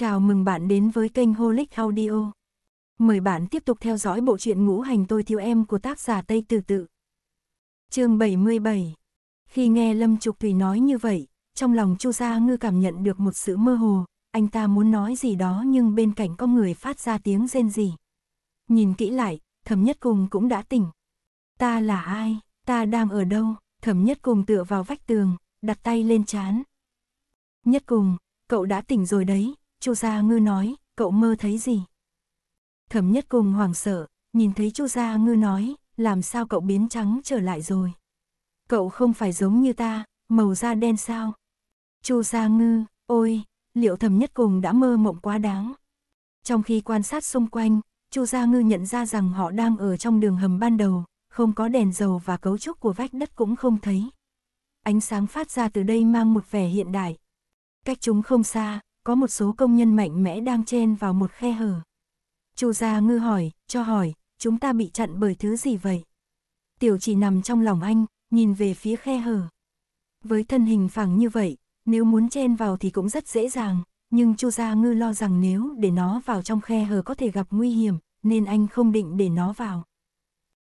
Chào mừng bạn đến với kênh Holic Audio. Mời bạn tiếp tục theo dõi bộ truyện ngũ hành tôi thiếu em của tác giả Tây Tử Tự. chương 77 Khi nghe Lâm Trục Thủy nói như vậy, trong lòng Chu Gia Ngư cảm nhận được một sự mơ hồ, anh ta muốn nói gì đó nhưng bên cạnh có người phát ra tiếng rên gì. Nhìn kỹ lại, thẩm nhất cùng cũng đã tỉnh. Ta là ai? Ta đang ở đâu? Thẩm nhất cùng tựa vào vách tường, đặt tay lên chán. Nhất cùng, cậu đã tỉnh rồi đấy, Chu Gia Ngư nói, cậu mơ thấy gì? Thẩm nhất cùng hoảng sợ, nhìn thấy Chu Gia Ngư nói, làm sao cậu biến trắng trở lại rồi? Cậu không phải giống như ta, màu da đen sao? Chu Gia Ngư, ôi, liệu thẩm nhất cùng đã mơ mộng quá đáng? Trong khi quan sát xung quanh, Chu Gia Ngư nhận ra rằng họ đang ở trong đường hầm ban đầu, không có đèn dầu và cấu trúc của vách đất cũng không thấy. Ánh sáng phát ra từ đây mang một vẻ hiện đại. Cách chúng không xa, có một số công nhân mạnh mẽ đang chen vào một khe hở. Chu Gia Ngư hỏi, cho hỏi, chúng ta bị chặn bởi thứ gì vậy? Tiểu chỉ nằm trong lòng anh, nhìn về phía khe hở. Với thân hình phẳng như vậy, nếu muốn chen vào thì cũng rất dễ dàng, nhưng Chu Gia Ngư lo rằng nếu để nó vào trong khe hở có thể gặp nguy hiểm, nên anh không định để nó vào.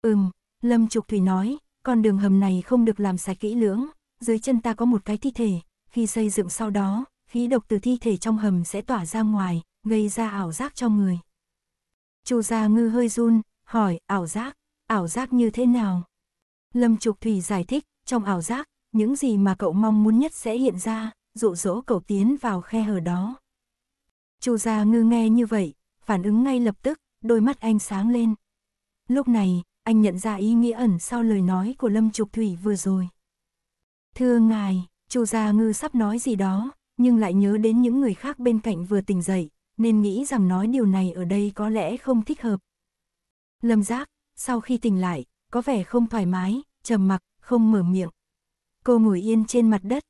Ừm, Lâm Trục Thủy nói, con đường hầm này không được làm sạch kỹ lưỡng, dưới chân ta có một cái thi thể, khi xây dựng sau đó, khí độc từ thi thể trong hầm sẽ tỏa ra ngoài, gây ra ảo giác cho người. Chu Gia Ngư hơi run, hỏi, ảo giác, ảo giác như thế nào? Lâm Trục Thủy giải thích, trong ảo giác, những gì mà cậu mong muốn nhất sẽ hiện ra, dụ dỗ cậu tiến vào khe hở đó. Chu Gia Ngư nghe như vậy, phản ứng ngay lập tức, đôi mắt anh sáng lên. Lúc này, anh nhận ra ý nghĩa ẩn sau lời nói của Lâm Trục Thủy vừa rồi. Thưa ngài, Chu Gia Ngư sắp nói gì đó, nhưng lại nhớ đến những người khác bên cạnh vừa tỉnh dậy, nên nghĩ rằng nói điều này ở đây có lẽ không thích hợp. Lâm Giác, sau khi tỉnh lại, có vẻ không thoải mái, trầm mặc, không mở miệng. Cô ngồi yên trên mặt đất.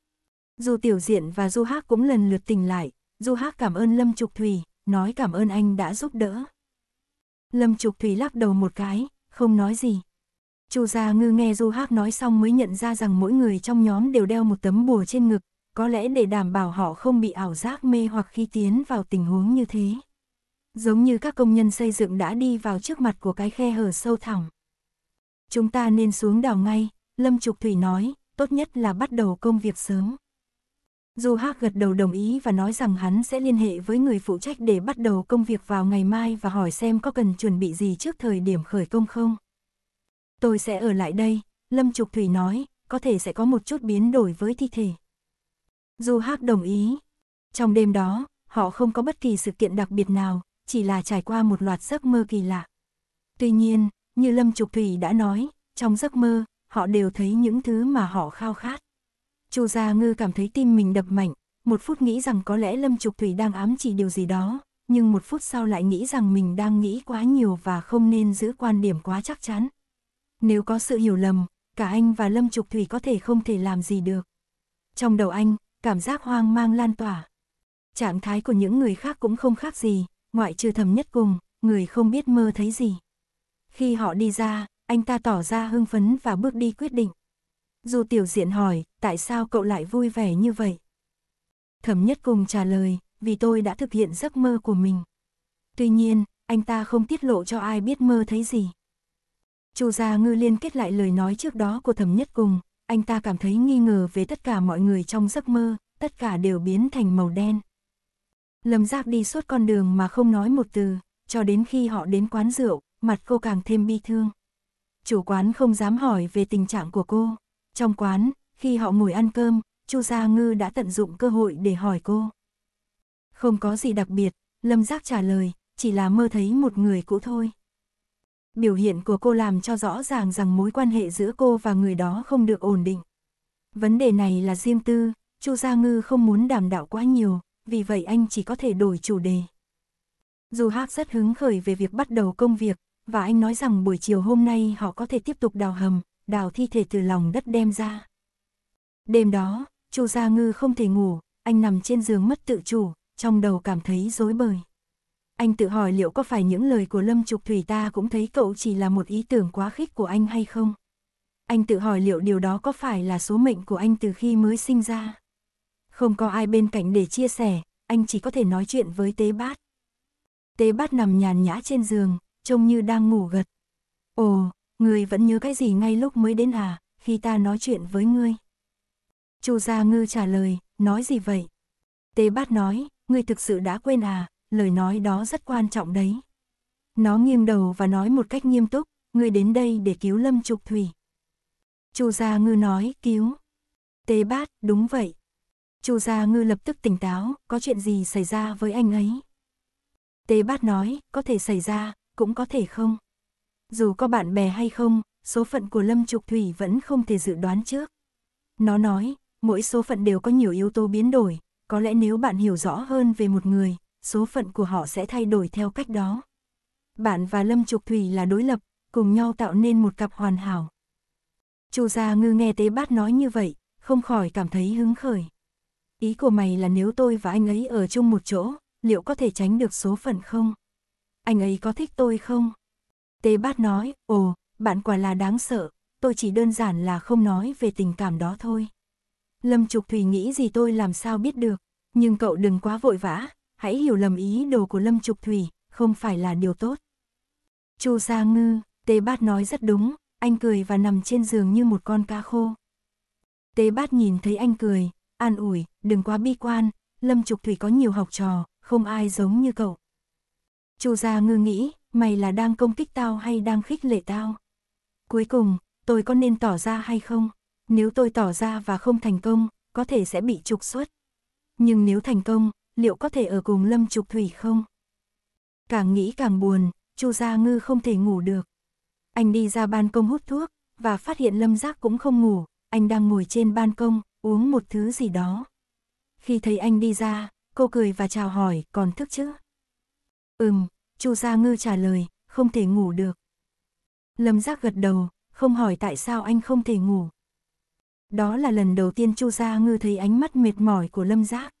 Dù Tiểu Diện và Du Hác cũng lần lượt tỉnh lại, Du Hác cảm ơn Lâm Trục Thủy, nói cảm ơn anh đã giúp đỡ. Lâm Trục Thủy lắc đầu một cái, không nói gì. Chu Gia Ngư nghe Du Hác nói xong mới nhận ra rằng mỗi người trong nhóm đều đeo một tấm bùa trên ngực, có lẽ để đảm bảo họ không bị ảo giác mê hoặc khi tiến vào tình huống như thế. Giống như các công nhân xây dựng đã đi vào trước mặt của cái khe hở sâu thẳm. Chúng ta nên xuống đào ngay, Lâm Trục Thủy nói, tốt nhất là bắt đầu công việc sớm. Du Hắc gật đầu đồng ý và nói rằng hắn sẽ liên hệ với người phụ trách để bắt đầu công việc vào ngày mai và hỏi xem có cần chuẩn bị gì trước thời điểm khởi công không. Tôi sẽ ở lại đây, Lâm Trục Thủy nói, có thể sẽ có một chút biến đổi với thi thể. Du Hắc đồng ý. Trong đêm đó, họ không có bất kỳ sự kiện đặc biệt nào, chỉ là trải qua một loạt giấc mơ kỳ lạ. Tuy nhiên, như Lâm Trục Thủy đã nói, trong giấc mơ, họ đều thấy những thứ mà họ khao khát. Chu Gia Ngư cảm thấy tim mình đập mạnh, một phút nghĩ rằng có lẽ Lâm Trục Thủy đang ám chỉ điều gì đó, nhưng một phút sau lại nghĩ rằng mình đang nghĩ quá nhiều và không nên giữ quan điểm quá chắc chắn. Nếu có sự hiểu lầm, cả anh và Lâm Trục Thủy có thể không thể làm gì được. Trong đầu anh, cảm giác hoang mang lan tỏa. Trạng thái của những người khác cũng không khác gì, ngoại trừ thầm nhất cùng, người không biết mơ thấy gì. Khi họ đi ra, anh ta tỏ ra hưng phấn và bước đi quyết định. Dù tiểu diện hỏi, tại sao cậu lại vui vẻ như vậy? Thẩm nhất cùng trả lời, vì tôi đã thực hiện giấc mơ của mình. Tuy nhiên, anh ta không tiết lộ cho ai biết mơ thấy gì. Chu Gia Ngư liên kết lại lời nói trước đó của Thẩm Nhất Cùng, anh ta cảm thấy nghi ngờ về tất cả mọi người trong giấc mơ, tất cả đều biến thành màu đen. Lâm Giác đi suốt con đường mà không nói một từ, cho đến khi họ đến quán rượu, mặt cô càng thêm bi thương. Chủ quán không dám hỏi về tình trạng của cô. Trong quán, khi họ ngồi ăn cơm, Chu Gia Ngư đã tận dụng cơ hội để hỏi cô. Không có gì đặc biệt, Lâm Giác trả lời, chỉ là mơ thấy một người cũ thôi. Biểu hiện của cô làm cho rõ ràng rằng mối quan hệ giữa cô và người đó không được ổn định. Vấn đề này là riêng tư, Chu Gia Ngư không muốn đảm đạo quá nhiều, vì vậy anh chỉ có thể đổi chủ đề. Dù Hác rất hứng khởi về việc bắt đầu công việc, và anh nói rằng buổi chiều hôm nay họ có thể tiếp tục đào hầm, đào thi thể từ lòng đất đem ra. Đêm đó, Chu Gia Ngư không thể ngủ, anh nằm trên giường mất tự chủ, trong đầu cảm thấy rối bời anh tự hỏi liệu có phải những lời của Lâm Trục Thủy ta cũng thấy cậu chỉ là một ý tưởng quá khích của anh hay không? Anh tự hỏi liệu điều đó có phải là số mệnh của anh từ khi mới sinh ra? Không có ai bên cạnh để chia sẻ, anh chỉ có thể nói chuyện với tế bát. Tế bát nằm nhàn nhã trên giường, trông như đang ngủ gật. Ồ, người vẫn nhớ cái gì ngay lúc mới đến à, khi ta nói chuyện với ngươi? Chu Gia Ngư trả lời, nói gì vậy? Tế bát nói, ngươi thực sự đã quên à, lời nói đó rất quan trọng đấy. Nó nghiêng đầu và nói một cách nghiêm túc, ngươi đến đây để cứu Lâm Trục Thủy. Chu Gia Ngư nói, cứu. Tế bát, đúng vậy. Chu Gia Ngư lập tức tỉnh táo, có chuyện gì xảy ra với anh ấy? Tế bát nói, có thể xảy ra, cũng có thể không. Dù có bạn bè hay không, số phận của Lâm Trục Thủy vẫn không thể dự đoán trước. Nó nói, mỗi số phận đều có nhiều yếu tố biến đổi, có lẽ nếu bạn hiểu rõ hơn về một người, số phận của họ sẽ thay đổi theo cách đó. Bạn và Lâm Trục Thủy là đối lập, cùng nhau tạo nên một cặp hoàn hảo. Chu Gia Ngư nghe Tế Bát nói như vậy, không khỏi cảm thấy hứng khởi. Ý của mày là nếu tôi và anh ấy ở chung một chỗ, liệu có thể tránh được số phận không? Anh ấy có thích tôi không? Tế Bát nói, ồ, bạn quả là đáng sợ, tôi chỉ đơn giản là không nói về tình cảm đó thôi. Lâm Trục Thủy nghĩ gì tôi làm sao biết được, nhưng cậu đừng quá vội vã, hãy hiểu lầm ý đồ của Lâm Trục Thủy, không phải là điều tốt. Chu Gia Ngư, tế Bát nói rất đúng, anh cười và nằm trên giường như một con cá khô. tế Bát nhìn thấy anh cười, an ủi, đừng quá bi quan, Lâm Trục Thủy có nhiều học trò, không ai giống như cậu. Chu Gia Ngư nghĩ, mày là đang công kích tao hay đang khích lệ tao? Cuối cùng, tôi có nên tỏ ra hay không? Nếu tôi tỏ ra và không thành công, có thể sẽ bị trục xuất. Nhưng nếu thành công, liệu có thể ở cùng Lâm Trục Thủy không? Càng nghĩ càng buồn, Chu Gia Ngư không thể ngủ được. Anh đi ra ban công hút thuốc, và phát hiện Lâm Giác cũng không ngủ, anh đang ngồi trên ban công, uống một thứ gì đó. Khi thấy anh đi ra, cô cười và chào hỏi, còn thức chứ? Ừm, Chu Gia Ngư trả lời, không thể ngủ được. Lâm Giác gật đầu, không hỏi tại sao anh không thể ngủ. Đó là lần đầu tiên Chu Gia Ngư thấy ánh mắt mệt mỏi của Lâm Giác.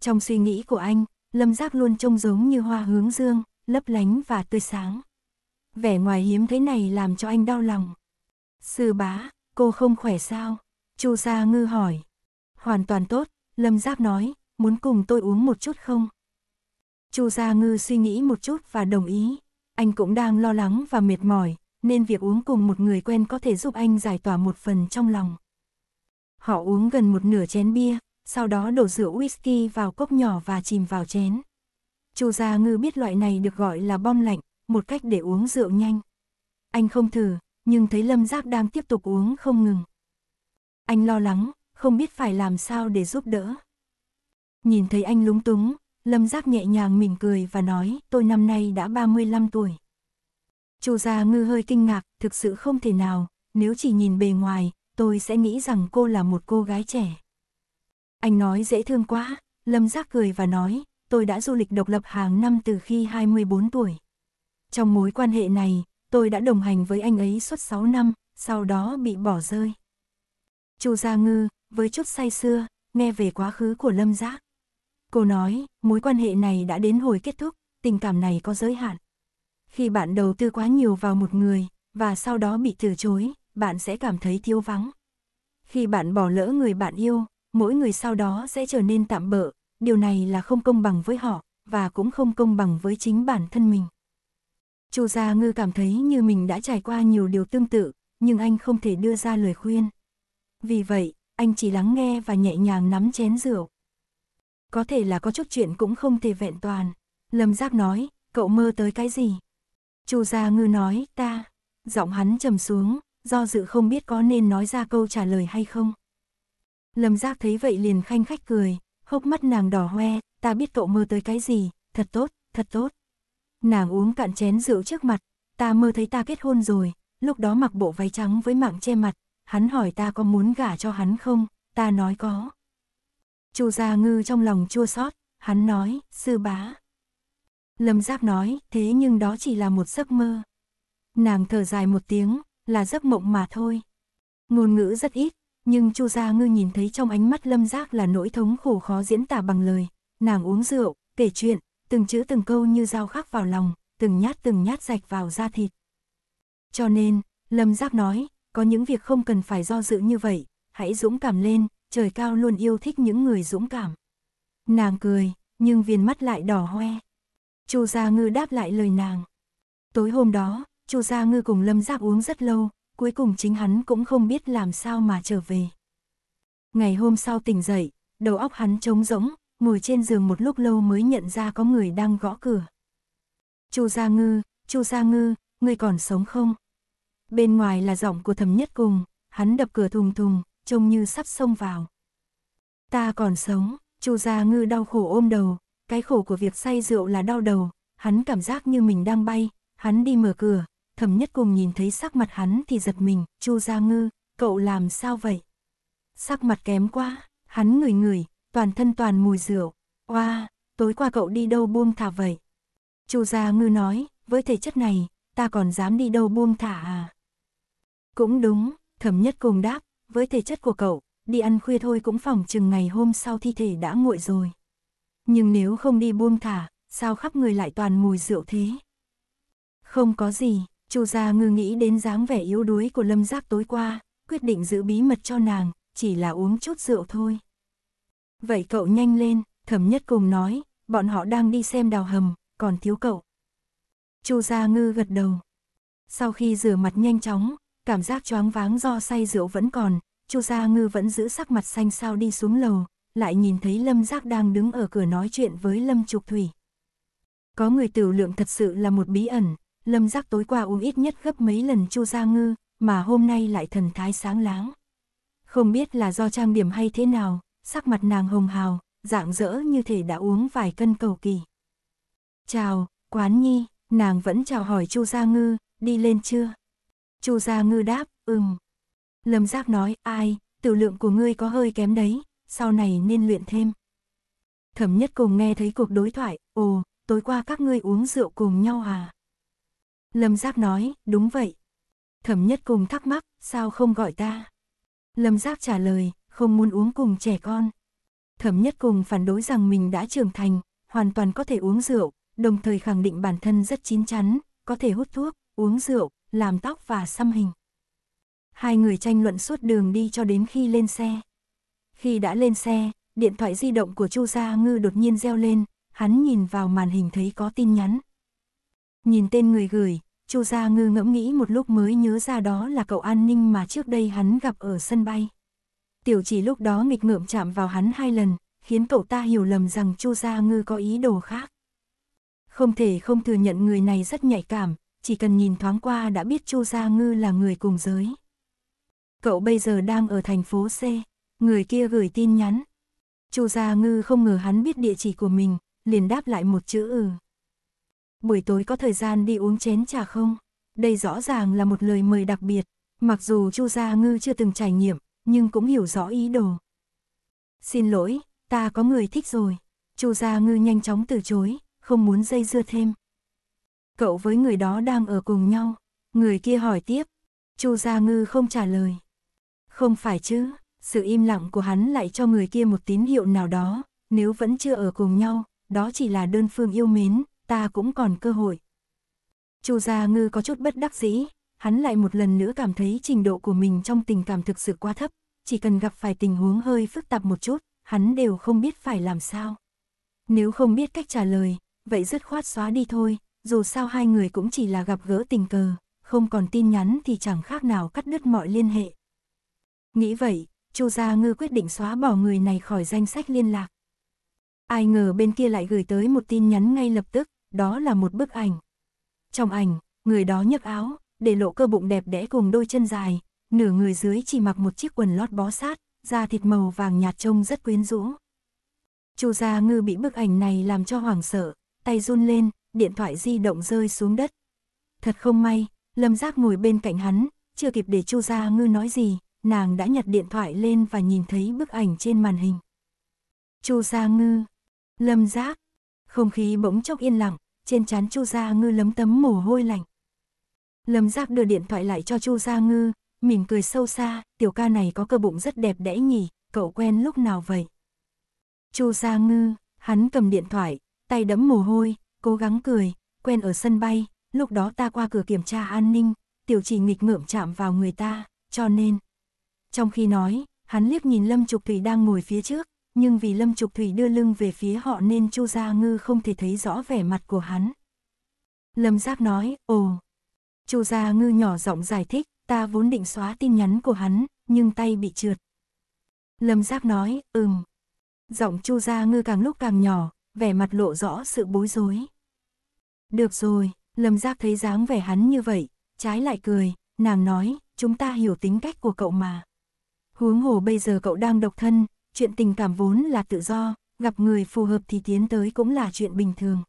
Trong suy nghĩ của anh, Lâm Giác luôn trông giống như hoa hướng dương, lấp lánh và tươi sáng. Vẻ ngoài hiếm thế này làm cho anh đau lòng. Sư bá, cô không khỏe sao? Chu Sa Ngư hỏi. Hoàn toàn tốt, Lâm Giác nói, muốn cùng tôi uống một chút không? Chu Gia Ngư suy nghĩ một chút và đồng ý. Anh cũng đang lo lắng và mệt mỏi, nên việc uống cùng một người quen có thể giúp anh giải tỏa một phần trong lòng. Họ uống gần một nửa chén bia, sau đó đổ rượu whisky vào cốc nhỏ và chìm vào chén. Chu Gia Ngư biết loại này được gọi là bom lạnh, một cách để uống rượu nhanh. Anh không thử, nhưng thấy Lâm Giáp đang tiếp tục uống không ngừng. Anh lo lắng, không biết phải làm sao để giúp đỡ. Nhìn thấy anh lúng túng, Lâm Giáp nhẹ nhàng mỉm cười và nói, tôi năm nay đã 35 tuổi. Chu Gia Ngư hơi kinh ngạc, thực sự không thể nào, nếu chỉ nhìn bề ngoài, tôi sẽ nghĩ rằng cô là một cô gái trẻ. Anh nói dễ thương quá, Lâm Giác cười và nói, tôi đã du lịch độc lập hàng năm từ khi 24 tuổi. Trong mối quan hệ này, tôi đã đồng hành với anh ấy suốt 6 năm, sau đó bị bỏ rơi. Chu Gia Ngư, với chút say xưa, nghe về quá khứ của Lâm Giác. Cô nói, mối quan hệ này đã đến hồi kết thúc, tình cảm này có giới hạn. Khi bạn đầu tư quá nhiều vào một người, và sau đó bị từ chối, bạn sẽ cảm thấy thiếu vắng. Khi bạn bỏ lỡ người bạn yêu, mỗi người sau đó sẽ trở nên tạm bỡ, điều này là không công bằng với họ, và cũng không công bằng với chính bản thân mình. Chu Gia Ngư cảm thấy như mình đã trải qua nhiều điều tương tự, nhưng anh không thể đưa ra lời khuyên. Vì vậy, anh chỉ lắng nghe và nhẹ nhàng nắm chén rượu. Có thể là có chút chuyện cũng không thể vẹn toàn. Lâm Giác nói, cậu mơ tới cái gì? Chu Gia Ngư nói, ta. Giọng hắn trầm xuống, do dự không biết có nên nói ra câu trả lời hay không. Lâm Giác thấy vậy liền khanh khách cười, hốc mắt nàng đỏ hoe, ta biết cậu mơ tới cái gì, thật tốt, thật tốt. Nàng uống cạn chén rượu trước mặt, ta mơ thấy ta kết hôn rồi, lúc đó mặc bộ váy trắng với mạng che mặt, hắn hỏi ta có muốn gả cho hắn không, ta nói có. Chu Gia Ngư trong lòng chua xót, hắn nói, sư bá. Lâm Giáp nói, thế nhưng đó chỉ là một giấc mơ. Nàng thở dài một tiếng, là giấc mộng mà thôi. Ngôn ngữ rất ít, nhưng Chu Gia Ngư nhìn thấy trong ánh mắt Lâm Giác là nỗi thống khổ khó diễn tả bằng lời. Nàng uống rượu, kể chuyện, từng chữ từng câu như dao khắc vào lòng, từng nhát từng nhát rạch vào da thịt. Cho nên, Lâm Giác nói, có những việc không cần phải do dự như vậy, hãy dũng cảm lên, trời cao luôn yêu thích những người dũng cảm. Nàng cười, nhưng viên mắt lại đỏ hoe. Chu Gia Ngư đáp lại lời nàng. Tối hôm đó, Chu Gia Ngư cùng Lâm Giác uống rất lâu, cuối cùng chính hắn cũng không biết làm sao mà trở về. Ngày hôm sau tỉnh dậy, đầu óc hắn trống rỗng, ngồi trên giường một lúc lâu mới nhận ra có người đang gõ cửa. Chu Gia Ngư, Chu Gia Ngư, ngươi còn sống không? Bên ngoài là giọng của thầm nhất cùng, hắn đập cửa thùng thùng, trông như sắp xông vào. Ta còn sống, Chu Gia Ngư đau khổ ôm đầu, cái khổ của việc say rượu là đau đầu, hắn cảm giác như mình đang bay, hắn đi mở cửa, thẩm nhất cùng nhìn thấy sắc mặt hắn thì giật mình, chu gia ngư, cậu làm sao vậy? Sắc mặt kém quá, hắn ngửi ngửi, toàn thân toàn mùi rượu, oa, wow, tối qua cậu đi đâu buông thả vậy? chu gia ngư nói, với thể chất này, ta còn dám đi đâu buông thả à? Cũng đúng, thẩm nhất cùng đáp, với thể chất của cậu, đi ăn khuya thôi cũng phòng chừng ngày hôm sau thi thể đã nguội rồi. Nhưng nếu không đi buông thả, sao khắp người lại toàn mùi rượu thế? Không có gì, Chu Gia Ngư nghĩ đến dáng vẻ yếu đuối của Lâm Giác tối qua, quyết định giữ bí mật cho nàng, chỉ là uống chút rượu thôi. Vậy cậu nhanh lên, Thẩm Nhất Cùng nói, bọn họ đang đi xem đào hầm, còn thiếu cậu. Chu Gia Ngư gật đầu. Sau khi rửa mặt nhanh chóng, cảm giác choáng váng do say rượu vẫn còn, Chu Gia Ngư vẫn giữ sắc mặt xanh xao đi xuống lầu, lại nhìn thấy Lâm Giác đang đứng ở cửa nói chuyện với Lâm Trục Thủy. Có người tử lượng thật sự là một bí ẩn, Lâm Giác tối qua uống ít nhất gấp mấy lần Chu Gia Ngư, mà hôm nay lại thần thái sáng láng. Không biết là do trang điểm hay thế nào, sắc mặt nàng hồng hào, dạng dỡ như thể đã uống vài cân cầu kỳ. Chào, quán nhi, nàng vẫn chào hỏi Chu Gia Ngư, đi lên chưa? Chu Gia Ngư đáp, ừm. Lâm Giác nói, ai, tử lượng của ngươi có hơi kém đấy, sau này nên luyện thêm. Thẩm nhất cùng nghe thấy cuộc đối thoại, ồ, tối qua các ngươi uống rượu cùng nhau à? Lâm Giác nói, đúng vậy. Thẩm nhất cùng thắc mắc, sao không gọi ta? Lâm Giác trả lời, không muốn uống cùng trẻ con. Thẩm nhất cùng phản đối rằng mình đã trưởng thành, hoàn toàn có thể uống rượu, đồng thời khẳng định bản thân rất chín chắn, có thể hút thuốc, uống rượu, làm tóc và xăm hình. Hai người tranh luận suốt đường đi cho đến khi lên xe. Khi đã lên xe, điện thoại di động của Chu Gia Ngư đột nhiên reo lên, hắn nhìn vào màn hình thấy có tin nhắn. Nhìn tên người gửi, Chu Gia Ngư ngẫm nghĩ một lúc mới nhớ ra đó là cậu an ninh mà trước đây hắn gặp ở sân bay. Tiểu chỉ lúc đó nghịch ngợm chạm vào hắn hai lần, khiến cậu ta hiểu lầm rằng Chu Gia Ngư có ý đồ khác. Không thể không thừa nhận người này rất nhạy cảm, chỉ cần nhìn thoáng qua đã biết Chu Gia Ngư là người cùng giới. Cậu bây giờ đang ở thành phố C, người kia gửi tin nhắn. Chu Gia Ngư không ngờ hắn biết địa chỉ của mình, liền đáp lại một chữ ừ buổi tối có thời gian đi uống chén trà không? Đây rõ ràng là một lời mời đặc biệt, mặc dù Chu Gia Ngư chưa từng trải nghiệm, nhưng cũng hiểu rõ ý đồ. Xin lỗi, ta có người thích rồi. Chu Gia Ngư nhanh chóng từ chối, không muốn dây dưa thêm. Cậu với người đó đang ở cùng nhau, người kia hỏi tiếp. Chu Gia Ngư không trả lời. Không phải chứ, sự im lặng của hắn lại cho người kia một tín hiệu nào đó, nếu vẫn chưa ở cùng nhau, đó chỉ là đơn phương yêu mến, ta cũng còn cơ hội. Chu Gia Ngư có chút bất đắc dĩ, hắn lại một lần nữa cảm thấy trình độ của mình trong tình cảm thực sự quá thấp, chỉ cần gặp phải tình huống hơi phức tạp một chút, hắn đều không biết phải làm sao. Nếu không biết cách trả lời, vậy dứt khoát xóa đi thôi, dù sao hai người cũng chỉ là gặp gỡ tình cờ, không còn tin nhắn thì chẳng khác nào cắt đứt mọi liên hệ. Nghĩ vậy, Chu Gia Ngư quyết định xóa bỏ người này khỏi danh sách liên lạc. Ai ngờ bên kia lại gửi tới một tin nhắn ngay lập tức, đó là một bức ảnh. Trong ảnh, người đó nhấc áo, để lộ cơ bụng đẹp đẽ cùng đôi chân dài, nửa người dưới chỉ mặc một chiếc quần lót bó sát, da thịt màu vàng nhạt trông rất quyến rũ. Chu Gia Ngư bị bức ảnh này làm cho hoảng sợ, tay run lên, điện thoại di động rơi xuống đất. Thật không may, Lâm Giác ngồi bên cạnh hắn, chưa kịp để Chu Gia Ngư nói gì, nàng đã nhặt điện thoại lên và nhìn thấy bức ảnh trên màn hình. Chu Gia Ngư, Lâm Giác, không khí bỗng chốc yên lặng, trên trán Chu Gia Ngư lấm tấm mồ hôi lạnh. Lâm Giác đưa điện thoại lại cho Chu Gia Ngư, mỉm cười sâu xa, tiểu ca này có cơ bụng rất đẹp đẽ nhỉ, cậu quen lúc nào vậy? Chu Gia Ngư, hắn cầm điện thoại, tay đấm mồ hôi, cố gắng cười, quen ở sân bay, lúc đó ta qua cửa kiểm tra an ninh, tiểu chỉ nghịch ngợm chạm vào người ta, cho nên. Trong khi nói, hắn liếc nhìn Lâm Trục Thủy đang ngồi phía trước, nhưng vì Lâm Trục Thủy đưa lưng về phía họ nên Chu Gia Ngư không thể thấy rõ vẻ mặt của hắn. Lâm Giác nói, ồ. Chu Gia Ngư nhỏ giọng giải thích, ta vốn định xóa tin nhắn của hắn, nhưng tay bị trượt. Lâm Giác nói, ừm. Giọng Chu Gia Ngư càng lúc càng nhỏ, vẻ mặt lộ rõ sự bối rối. Được rồi, Lâm Giác thấy dáng vẻ hắn như vậy, trái lại cười, nàng nói, chúng ta hiểu tính cách của cậu mà. Huống hồ bây giờ cậu đang độc thân, chuyện tình cảm vốn là tự do, gặp người phù hợp thì tiến tới cũng là chuyện bình thường.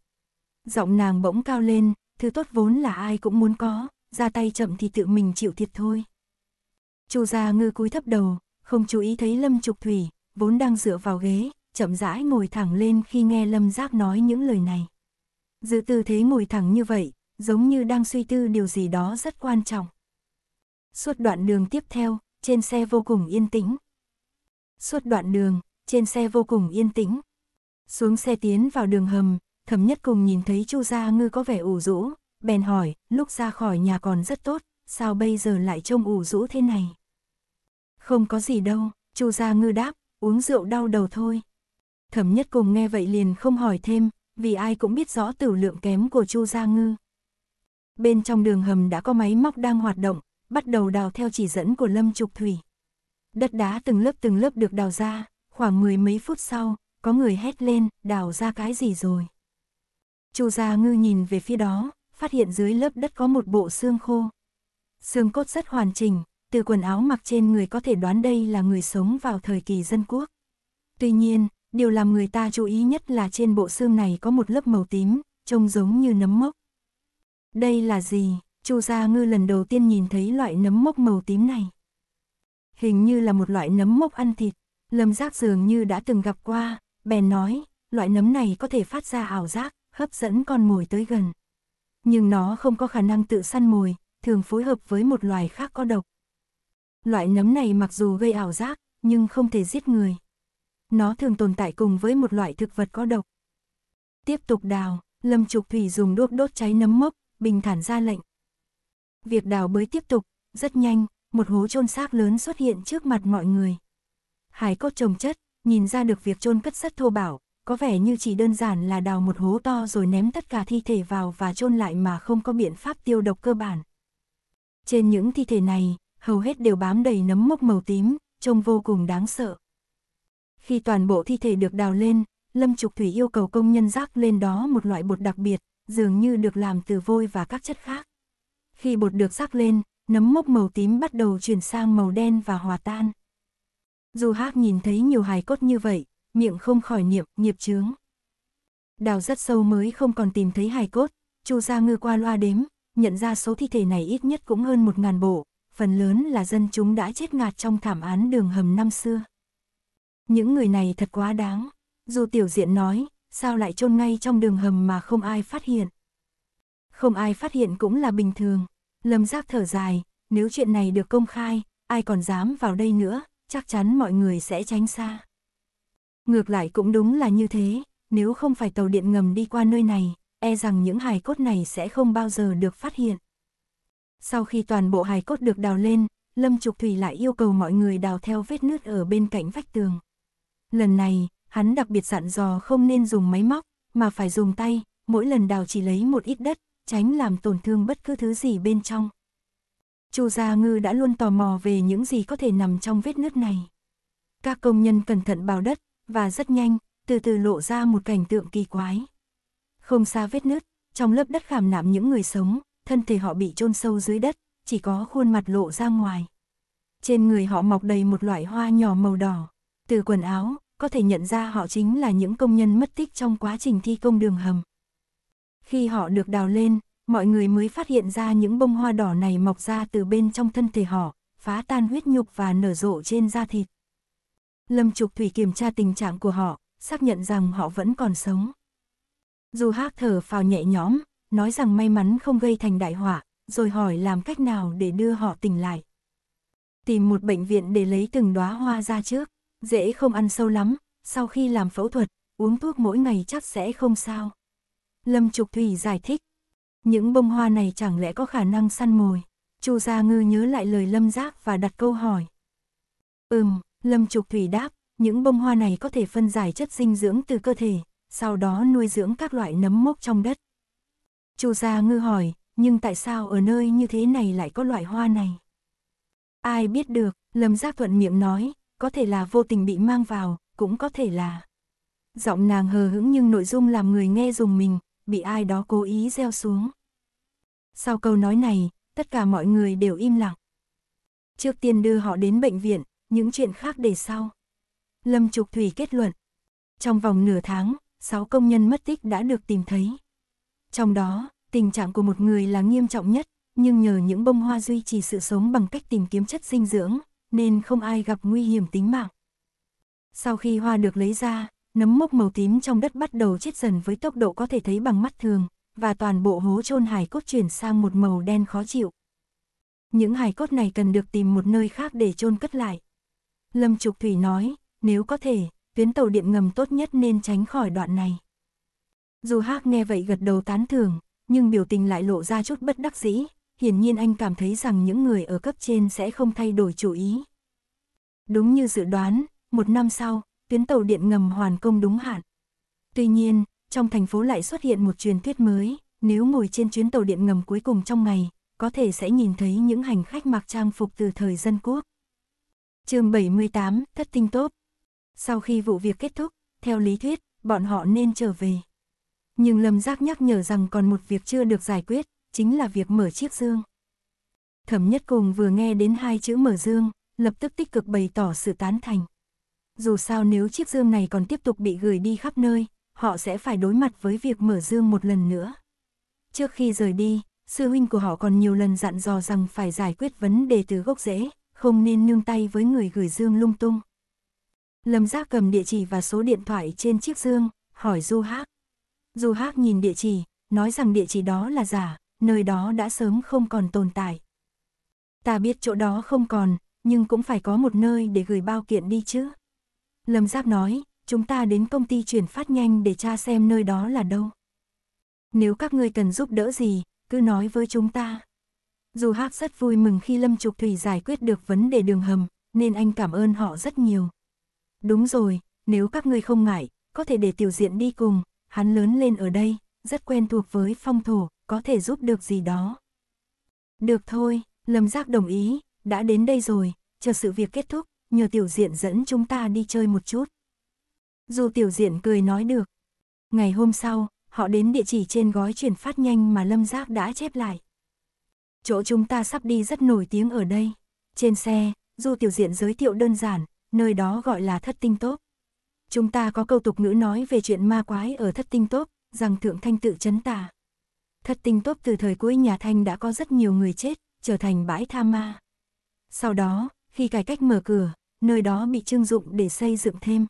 Giọng nàng bỗng cao lên, thứ tốt vốn là ai cũng muốn có, ra tay chậm thì tự mình chịu thiệt thôi. Chu Gia Ngư cúi thấp đầu, không chú ý thấy Lâm Trục Thủy, vốn đang dựa vào ghế, chậm rãi ngồi thẳng lên khi nghe Lâm Giác nói những lời này. Giữ tư thế ngồi thẳng như vậy, giống như đang suy tư điều gì đó rất quan trọng. Suốt đoạn đường tiếp theo, trên xe vô cùng yên tĩnh, Suốt đoạn đường, trên xe vô cùng yên tĩnh. Xuống xe tiến vào đường hầm, thẩm nhất cùng nhìn thấy chu gia ngư có vẻ ủ rũ, bèn hỏi, lúc ra khỏi nhà còn rất tốt, sao bây giờ lại trông ủ rũ thế này? Không có gì đâu, chu gia ngư đáp, uống rượu đau đầu thôi. Thẩm nhất cùng nghe vậy liền không hỏi thêm, vì ai cũng biết rõ tử lượng kém của chu gia ngư. Bên trong đường hầm đã có máy móc đang hoạt động, bắt đầu đào theo chỉ dẫn của Lâm Trục Thủy. Đất đá từng lớp từng lớp được đào ra, khoảng mười mấy phút sau, có người hét lên, đào ra cái gì rồi. Chu Gia Ngư nhìn về phía đó, phát hiện dưới lớp đất có một bộ xương khô. Xương cốt rất hoàn chỉnh, từ quần áo mặc trên người có thể đoán đây là người sống vào thời kỳ dân quốc. Tuy nhiên, điều làm người ta chú ý nhất là trên bộ xương này có một lớp màu tím, trông giống như nấm mốc. Đây là gì? Chu Gia Ngư lần đầu tiên nhìn thấy loại nấm mốc màu tím này hình như là một loại nấm mốc ăn thịt. Lâm giác dường như đã từng gặp qua, bèn nói, loại nấm này có thể phát ra ảo giác, hấp dẫn con mồi tới gần. Nhưng nó không có khả năng tự săn mồi, thường phối hợp với một loài khác có độc. Loại nấm này mặc dù gây ảo giác, nhưng không thể giết người. Nó thường tồn tại cùng với một loại thực vật có độc. Tiếp tục đào, Lâm Trục Thủy dùng đuốc đốt cháy nấm mốc, bình thản ra lệnh. Việc đào bới tiếp tục, rất nhanh, một hố chôn xác lớn xuất hiện trước mặt mọi người. Hải cốt trồng chất, nhìn ra được việc chôn cất rất thô bảo, có vẻ như chỉ đơn giản là đào một hố to rồi ném tất cả thi thể vào và chôn lại mà không có biện pháp tiêu độc cơ bản. Trên những thi thể này, hầu hết đều bám đầy nấm mốc màu tím, trông vô cùng đáng sợ. Khi toàn bộ thi thể được đào lên, Lâm Trục Thủy yêu cầu công nhân rác lên đó một loại bột đặc biệt, dường như được làm từ vôi và các chất khác. Khi bột được rác lên, nấm mốc màu tím bắt đầu chuyển sang màu đen và hòa tan. Dù Hắc nhìn thấy nhiều hài cốt như vậy, miệng không khỏi niệm, nghiệp chướng. Đào rất sâu mới không còn tìm thấy hài cốt, Chu Gia Ngư qua loa đếm, nhận ra số thi thể này ít nhất cũng hơn một ngàn bộ, phần lớn là dân chúng đã chết ngạt trong thảm án đường hầm năm xưa. Những người này thật quá đáng, dù tiểu diện nói, sao lại chôn ngay trong đường hầm mà không ai phát hiện. Không ai phát hiện cũng là bình thường, Lâm Giác thở dài, nếu chuyện này được công khai, ai còn dám vào đây nữa, chắc chắn mọi người sẽ tránh xa. Ngược lại cũng đúng là như thế, nếu không phải tàu điện ngầm đi qua nơi này, e rằng những hài cốt này sẽ không bao giờ được phát hiện. Sau khi toàn bộ hài cốt được đào lên, Lâm Trục Thủy lại yêu cầu mọi người đào theo vết nước ở bên cạnh vách tường. Lần này, hắn đặc biệt dặn dò không nên dùng máy móc, mà phải dùng tay, mỗi lần đào chỉ lấy một ít đất, tránh làm tổn thương bất cứ thứ gì bên trong. Chu Gia Ngư đã luôn tò mò về những gì có thể nằm trong vết nứt này. Các công nhân cẩn thận bào đất, và rất nhanh, từ từ lộ ra một cảnh tượng kỳ quái. Không xa vết nứt, trong lớp đất khảm nạm những người sống, thân thể họ bị chôn sâu dưới đất, chỉ có khuôn mặt lộ ra ngoài. Trên người họ mọc đầy một loại hoa nhỏ màu đỏ. Từ quần áo, có thể nhận ra họ chính là những công nhân mất tích trong quá trình thi công đường hầm. Khi họ được đào lên, mọi người mới phát hiện ra những bông hoa đỏ này mọc ra từ bên trong thân thể họ, phá tan huyết nhục và nở rộ trên da thịt. Lâm Trục Thủy kiểm tra tình trạng của họ, xác nhận rằng họ vẫn còn sống. Dù hát thở phào nhẹ nhõm, nói rằng may mắn không gây thành đại họa, rồi hỏi làm cách nào để đưa họ tỉnh lại. Tìm một bệnh viện để lấy từng đóa hoa ra trước, dễ không ăn sâu lắm, sau khi làm phẫu thuật, uống thuốc mỗi ngày chắc sẽ không sao. Lâm Trục Thủy giải thích. Những bông hoa này chẳng lẽ có khả năng săn mồi? Chu Gia Ngư nhớ lại lời Lâm Giác và đặt câu hỏi. Ừm, Lâm Trục Thủy đáp, những bông hoa này có thể phân giải chất dinh dưỡng từ cơ thể, sau đó nuôi dưỡng các loại nấm mốc trong đất. Chu Gia Ngư hỏi, nhưng tại sao ở nơi như thế này lại có loại hoa này? Ai biết được, Lâm Giác thuận miệng nói, có thể là vô tình bị mang vào, cũng có thể là... Giọng nàng hờ hững nhưng nội dung làm người nghe dùng mình, bị ai đó cố ý gieo xuống. Sau câu nói này, tất cả mọi người đều im lặng. Trước tiên đưa họ đến bệnh viện, những chuyện khác để sau. Lâm Trục Thủy kết luận. Trong vòng nửa tháng, 6 công nhân mất tích đã được tìm thấy. Trong đó, tình trạng của một người là nghiêm trọng nhất, nhưng nhờ những bông hoa duy trì sự sống bằng cách tìm kiếm chất dinh dưỡng, nên không ai gặp nguy hiểm tính mạng. Sau khi hoa được lấy ra, nấm mốc màu tím trong đất bắt đầu chết dần với tốc độ có thể thấy bằng mắt thường, và toàn bộ hố chôn hài cốt chuyển sang một màu đen khó chịu. Những hài cốt này cần được tìm một nơi khác để chôn cất lại. Lâm Trục Thủy nói, nếu có thể, tuyến tàu điện ngầm tốt nhất nên tránh khỏi đoạn này. Dù Hác nghe vậy gật đầu tán thưởng, nhưng biểu tình lại lộ ra chút bất đắc dĩ, hiển nhiên anh cảm thấy rằng những người ở cấp trên sẽ không thay đổi chủ ý. Đúng như dự đoán, một năm sau, tuyến tàu điện ngầm hoàn công đúng hạn. Tuy nhiên, trong thành phố lại xuất hiện một truyền thuyết mới, nếu ngồi trên chuyến tàu điện ngầm cuối cùng trong ngày, có thể sẽ nhìn thấy những hành khách mặc trang phục từ thời dân quốc. chương 78, Thất Tinh tốt. Sau khi vụ việc kết thúc, theo lý thuyết, bọn họ nên trở về. Nhưng Lâm Giác nhắc nhở rằng còn một việc chưa được giải quyết, chính là việc mở chiếc dương. Thẩm Nhất Cùng vừa nghe đến hai chữ mở dương, lập tức tích cực bày tỏ sự tán thành dù sao nếu chiếc dương này còn tiếp tục bị gửi đi khắp nơi, họ sẽ phải đối mặt với việc mở dương một lần nữa. Trước khi rời đi, sư huynh của họ còn nhiều lần dặn dò rằng phải giải quyết vấn đề từ gốc rễ, không nên nương tay với người gửi dương lung tung. Lâm Giác cầm địa chỉ và số điện thoại trên chiếc dương, hỏi Du Hác. Du Hác nhìn địa chỉ, nói rằng địa chỉ đó là giả, nơi đó đã sớm không còn tồn tại. Ta biết chỗ đó không còn, nhưng cũng phải có một nơi để gửi bao kiện đi chứ. Lâm Giáp nói, chúng ta đến công ty chuyển phát nhanh để tra xem nơi đó là đâu. Nếu các ngươi cần giúp đỡ gì, cứ nói với chúng ta. Dù Hắc rất vui mừng khi Lâm Trục Thủy giải quyết được vấn đề đường hầm, nên anh cảm ơn họ rất nhiều. Đúng rồi, nếu các ngươi không ngại, có thể để tiểu diện đi cùng, hắn lớn lên ở đây, rất quen thuộc với phong thổ, có thể giúp được gì đó. Được thôi, Lâm Giác đồng ý, đã đến đây rồi, chờ sự việc kết thúc, nhờ tiểu diện dẫn chúng ta đi chơi một chút. Dù tiểu diện cười nói được. Ngày hôm sau, họ đến địa chỉ trên gói chuyển phát nhanh mà Lâm Giác đã chép lại. Chỗ chúng ta sắp đi rất nổi tiếng ở đây. Trên xe, Du Tiểu Diện giới thiệu đơn giản, nơi đó gọi là thất tinh tốt. Chúng ta có câu tục ngữ nói về chuyện ma quái ở thất tinh tốt, rằng thượng thanh tự chấn tà. Thất tinh tốt từ thời cuối nhà thanh đã có rất nhiều người chết, trở thành bãi tha ma. Sau đó, khi cải cách mở cửa, nơi đó bị trưng dụng để xây dựng thêm.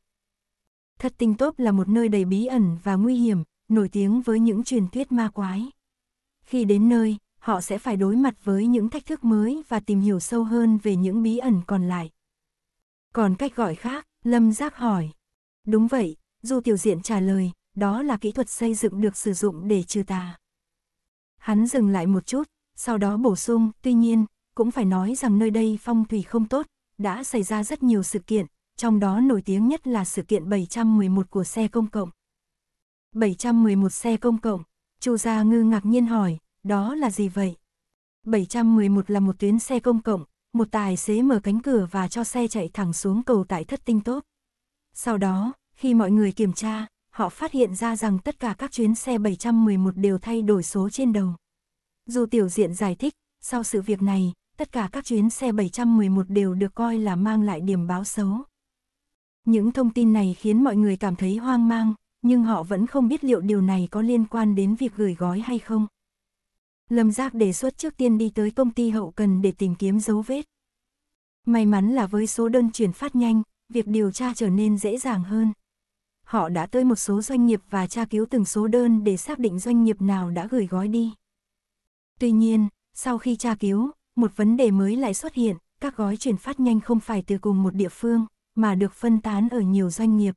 Thất tinh tốp là một nơi đầy bí ẩn và nguy hiểm, nổi tiếng với những truyền thuyết ma quái. Khi đến nơi, họ sẽ phải đối mặt với những thách thức mới và tìm hiểu sâu hơn về những bí ẩn còn lại. Còn cách gọi khác, Lâm Giác hỏi. Đúng vậy, Du Tiểu Diện trả lời, đó là kỹ thuật xây dựng được sử dụng để trừ tà. Hắn dừng lại một chút, sau đó bổ sung, tuy nhiên, cũng phải nói rằng nơi đây phong thủy không tốt, đã xảy ra rất nhiều sự kiện, trong đó nổi tiếng nhất là sự kiện 711 của xe công cộng. 711 xe công cộng, Chu Gia Ngư ngạc nhiên hỏi, đó là gì vậy? 711 là một tuyến xe công cộng, một tài xế mở cánh cửa và cho xe chạy thẳng xuống cầu tại thất tinh tốt. Sau đó, khi mọi người kiểm tra, họ phát hiện ra rằng tất cả các chuyến xe 711 đều thay đổi số trên đầu. Dù tiểu diện giải thích, sau sự việc này, tất cả các chuyến xe 711 đều được coi là mang lại điểm báo xấu. Những thông tin này khiến mọi người cảm thấy hoang mang, nhưng họ vẫn không biết liệu điều này có liên quan đến việc gửi gói hay không. Lâm Giác đề xuất trước tiên đi tới công ty hậu cần để tìm kiếm dấu vết. May mắn là với số đơn chuyển phát nhanh, việc điều tra trở nên dễ dàng hơn. Họ đã tới một số doanh nghiệp và tra cứu từng số đơn để xác định doanh nghiệp nào đã gửi gói đi. Tuy nhiên, sau khi tra cứu, một vấn đề mới lại xuất hiện, các gói chuyển phát nhanh không phải từ cùng một địa phương, mà được phân tán ở nhiều doanh nghiệp.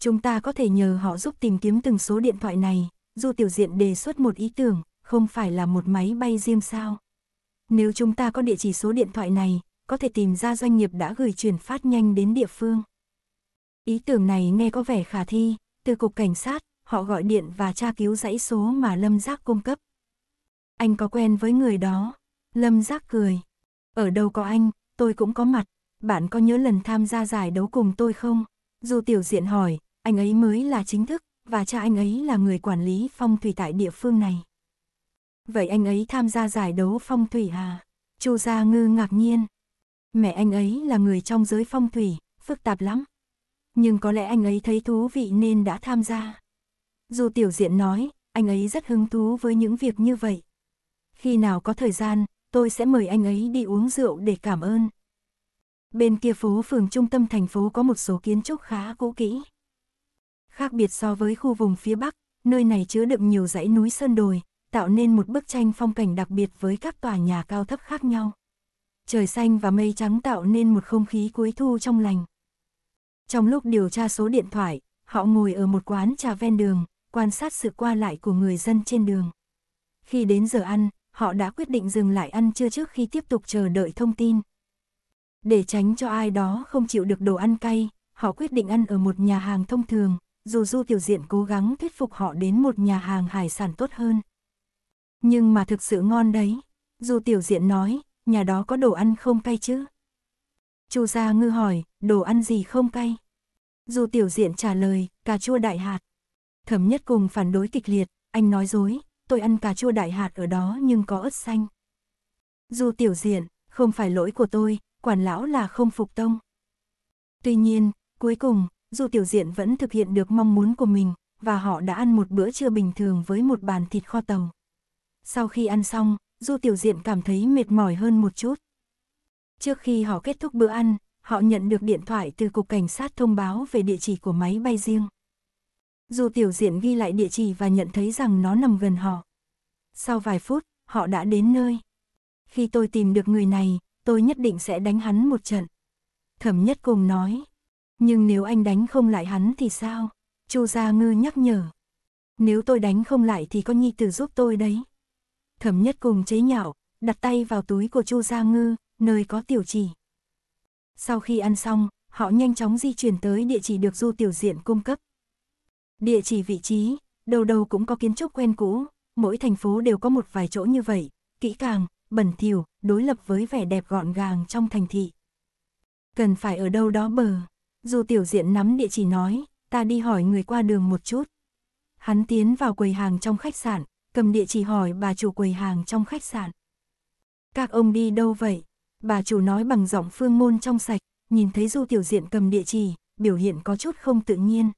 Chúng ta có thể nhờ họ giúp tìm kiếm từng số điện thoại này, dù Tiểu Diện đề xuất một ý tưởng, không phải là một máy bay riêng sao. Nếu chúng ta có địa chỉ số điện thoại này, có thể tìm ra doanh nghiệp đã gửi chuyển phát nhanh đến địa phương. Ý tưởng này nghe có vẻ khả thi, từ cục cảnh sát, họ gọi điện và tra cứu dãy số mà Lâm Giác cung cấp. Anh có quen với người đó, Lâm Giác cười. Ở đâu có anh, tôi cũng có mặt. Bạn có nhớ lần tham gia giải đấu cùng tôi không? Dù tiểu diện hỏi, anh ấy mới là chính thức, và cha anh ấy là người quản lý phong thủy tại địa phương này. Vậy anh ấy tham gia giải đấu phong thủy à? Chu Gia Ngư ngạc nhiên. Mẹ anh ấy là người trong giới phong thủy, phức tạp lắm. Nhưng có lẽ anh ấy thấy thú vị nên đã tham gia. Dù tiểu diện nói, anh ấy rất hứng thú với những việc như vậy. Khi nào có thời gian, tôi sẽ mời anh ấy đi uống rượu để cảm ơn. Bên kia phố phường trung tâm thành phố có một số kiến trúc khá cũ kỹ. Khác biệt so với khu vùng phía Bắc, nơi này chứa đựng nhiều dãy núi sơn đồi, tạo nên một bức tranh phong cảnh đặc biệt với các tòa nhà cao thấp khác nhau. Trời xanh và mây trắng tạo nên một không khí cuối thu trong lành. Trong lúc điều tra số điện thoại, họ ngồi ở một quán trà ven đường, quan sát sự qua lại của người dân trên đường. Khi đến giờ ăn, họ đã quyết định dừng lại ăn trưa trước khi tiếp tục chờ đợi thông tin. Để tránh cho ai đó không chịu được đồ ăn cay, họ quyết định ăn ở một nhà hàng thông thường, dù Du Tiểu Diện cố gắng thuyết phục họ đến một nhà hàng hải sản tốt hơn. Nhưng mà thực sự ngon đấy, Du Tiểu Diện nói, nhà đó có đồ ăn không cay chứ? Chu Gia Ngư hỏi, đồ ăn gì không cay? Du Tiểu Diện trả lời, cà chua đại hạt. Thẩm nhất cùng phản đối kịch liệt, anh nói dối, tôi ăn cà chua đại hạt ở đó nhưng có ớt xanh. Dù tiểu diện, không phải lỗi của tôi, quản lão là không phục tông. Tuy nhiên, cuối cùng, dù tiểu diện vẫn thực hiện được mong muốn của mình, và họ đã ăn một bữa trưa bình thường với một bàn thịt kho tàu. Sau khi ăn xong, Du Tiểu Diện cảm thấy mệt mỏi hơn một chút. Trước khi họ kết thúc bữa ăn, họ nhận được điện thoại từ cục cảnh sát thông báo về địa chỉ của máy bay riêng. Dù tiểu diện ghi lại địa chỉ và nhận thấy rằng nó nằm gần họ. Sau vài phút, họ đã đến nơi. Khi tôi tìm được người này, tôi nhất định sẽ đánh hắn một trận. Thẩm nhất cùng nói. Nhưng nếu anh đánh không lại hắn thì sao? Chu Gia Ngư nhắc nhở. Nếu tôi đánh không lại thì có nhi tử giúp tôi đấy. Thẩm nhất cùng chế nhạo, đặt tay vào túi của Chu Gia Ngư, nơi có tiểu chỉ. Sau khi ăn xong, họ nhanh chóng di chuyển tới địa chỉ được Du Tiểu Diện cung cấp. Địa chỉ vị trí, đầu đầu cũng có kiến trúc quen cũ, mỗi thành phố đều có một vài chỗ như vậy, kỹ càng, bẩn thỉu, đối lập với vẻ đẹp gọn gàng trong thành thị. Cần phải ở đâu đó bờ. Dù tiểu diện nắm địa chỉ nói, ta đi hỏi người qua đường một chút. Hắn tiến vào quầy hàng trong khách sạn, cầm địa chỉ hỏi bà chủ quầy hàng trong khách sạn. Các ông đi đâu vậy? Bà chủ nói bằng giọng phương môn trong sạch, nhìn thấy Du Tiểu Diện cầm địa chỉ, biểu hiện có chút không tự nhiên.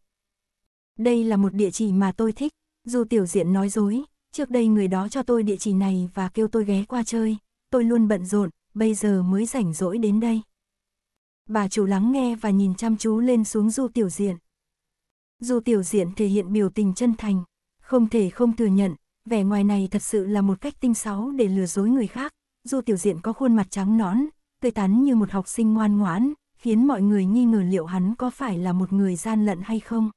Đây là một địa chỉ mà tôi thích, dù tiểu diện nói dối, trước đây người đó cho tôi địa chỉ này và kêu tôi ghé qua chơi, tôi luôn bận rộn, bây giờ mới rảnh rỗi đến đây. Bà chủ lắng nghe và nhìn chăm chú lên xuống du tiểu diện. Du tiểu diện thể hiện biểu tình chân thành, không thể không thừa nhận, vẻ ngoài này thật sự là một cách tinh sáu để lừa dối người khác. Du tiểu diện có khuôn mặt trắng nón tươi tắn như một học sinh ngoan ngoãn, khiến mọi người nghi ngờ liệu hắn có phải là một người gian lận hay không